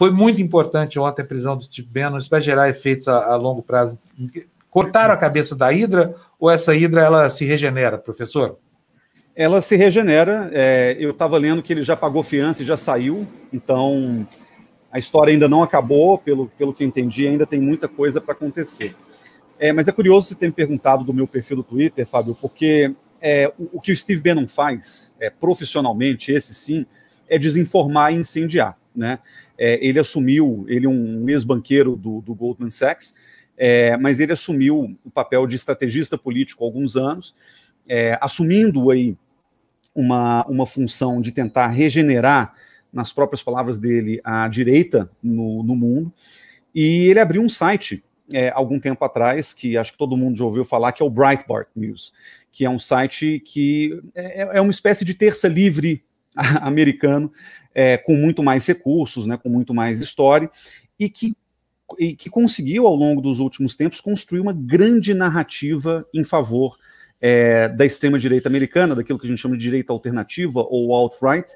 Foi muito importante ontem a prisão do Steve Bannon. Isso vai gerar efeitos a, a longo prazo. Cortaram a cabeça da Hidra ou essa Hidra ela se regenera, professor? Ela se regenera. É, eu estava lendo que ele já pagou fiança e já saiu. Então a história ainda não acabou, pelo, pelo que eu entendi, ainda tem muita coisa para acontecer. É, mas é curioso você ter me perguntado do meu perfil do Twitter, Fábio, porque é, o, o, que o Steve Bannon faz é, profissionalmente, esse sim, é desinformar e incendiar. Né? É, ele assumiu, ele é um ex-banqueiro do, do, Goldman Sachs, é, mas ele assumiu o papel de estrategista político há alguns anos, é, assumindo aí uma, uma função de tentar regenerar, nas próprias palavras dele, a direita no, no mundo. E ele abriu um site é, algum tempo atrás, que acho que todo mundo já ouviu falar, que é o Breitbart News, que é um site que é, é uma espécie de terça livre americano, é, com muito mais recursos, né, com muito mais história, e que, e que conseguiu, ao longo dos últimos tempos, construir uma grande narrativa em favor é, da extrema-direita americana, daquilo que a gente chama de direita alternativa ou alt-right,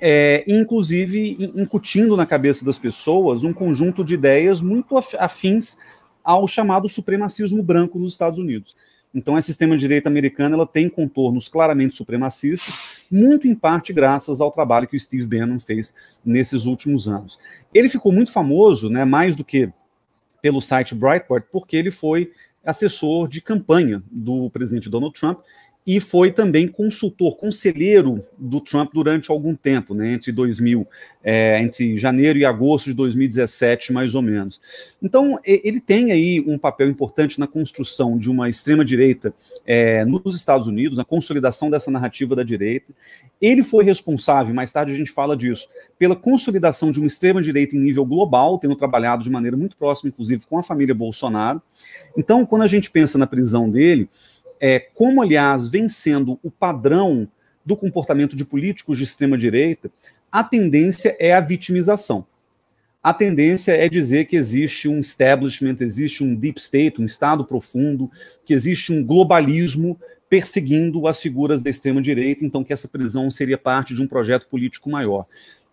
é, inclusive incutindo na cabeça das pessoas um conjunto de ideias muito afins ao chamado supremacismo branco nos Estados Unidos. Então, esse sistema de direito americano ela tem contornos claramente supremacistas, muito em parte graças ao trabalho que o Steve Bannon fez nesses últimos anos. Ele ficou muito famoso, né, mais do que pelo site Breitbart, porque ele foi assessor de campanha do presidente Donald Trump e foi também consultor, conselheiro do Trump durante algum tempo, né, entre 2000, é, entre janeiro e agosto de 2017, mais ou menos. Então, ele tem aí um papel importante na construção de uma extrema-direita é, nos Estados Unidos, na consolidação dessa narrativa da direita. Ele foi responsável, mais tarde a gente fala disso, pela consolidação de uma extrema-direita em nível global, tendo trabalhado de maneira muito próxima, inclusive, com a família Bolsonaro. Então, quando a gente pensa na prisão dele, é, como, aliás, vem sendo o padrão do comportamento de políticos de extrema-direita, a tendência é a vitimização. A tendência é dizer que existe um establishment, existe um deep state, um Estado profundo, que existe um globalismo perseguindo as figuras da extrema-direita, então que essa prisão seria parte de um projeto político maior.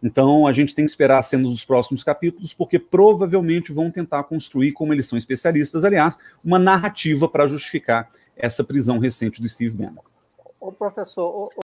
Então, a gente tem que esperar as cenas dos próximos capítulos, porque provavelmente vão tentar construir, como eles são especialistas, aliás, uma narrativa para justificar essa prisão recente do Steve Bannon. Ô, professor, ô,